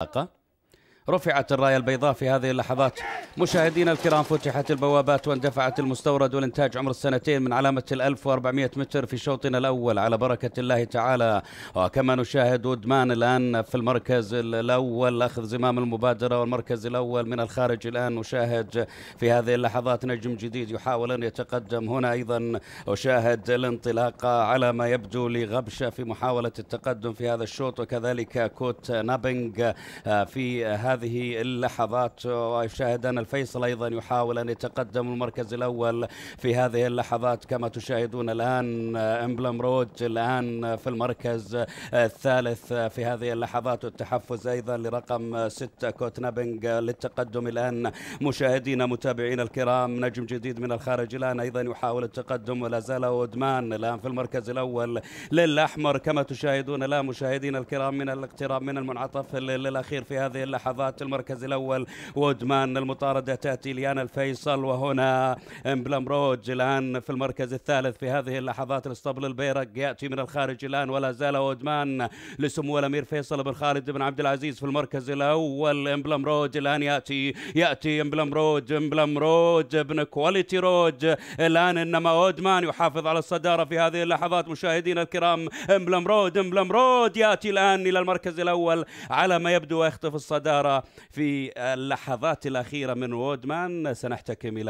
Aka. رفعت الراية البيضاء في هذه اللحظات مشاهدينا الكرام فتحت البوابات واندفعت المستورد والانتاج عمر السنتين من علامة ال 1400 متر في شوطنا الأول على بركة الله تعالى وكما نشاهد ودمان الآن في المركز الأول أخذ زمام المبادرة والمركز الأول من الخارج الآن نشاهد في هذه اللحظات نجم جديد يحاول أن يتقدم هنا أيضا أشاهد الانطلاقة على ما يبدو لغبشة في محاولة التقدم في هذا الشوط وكذلك كوت نابنج في هذا هذه اللحظات وشاهدنا الفيصل أيضا يحاول أن يتقدم المركز الأول في هذه اللحظات كما تشاهدون الآن إمبلم رود الآن في المركز الثالث في هذه اللحظات والتحفز أيضا لرقم ستة كوت نابنج للتقدم الآن مشاهدينا متابعينا الكرام نجم جديد من الخارج الآن أيضا يحاول التقدم ولا زال ودمان الآن في المركز الأول للأحمر كما تشاهدون الآن مشاهدينا الكرام من الاقتراب من المنعطف للأخير في هذه اللحظات مباراة المركز الأول وودمان المطاردة تأتي ليان الفيصل وهنا روج الآن في المركز الثالث في هذه اللحظات الاسطبل البيرق يأتي من الخارج الآن ولا زال وودمان لسمو الأمير فيصل بن خالد بن عبد العزيز في المركز الأول امبلم روج الآن يأتي يأتي امبلم روج امبلم روج ابن كواليتي روج الآن إنما اودمان يحافظ على الصدارة في هذه اللحظات مشاهدينا الكرام امبلم رود امبلم رود يأتي الآن إلى المركز الأول على ما يبدو يخطف الصدارة في اللحظات الأخيرة من وودمان سنحتكم إلى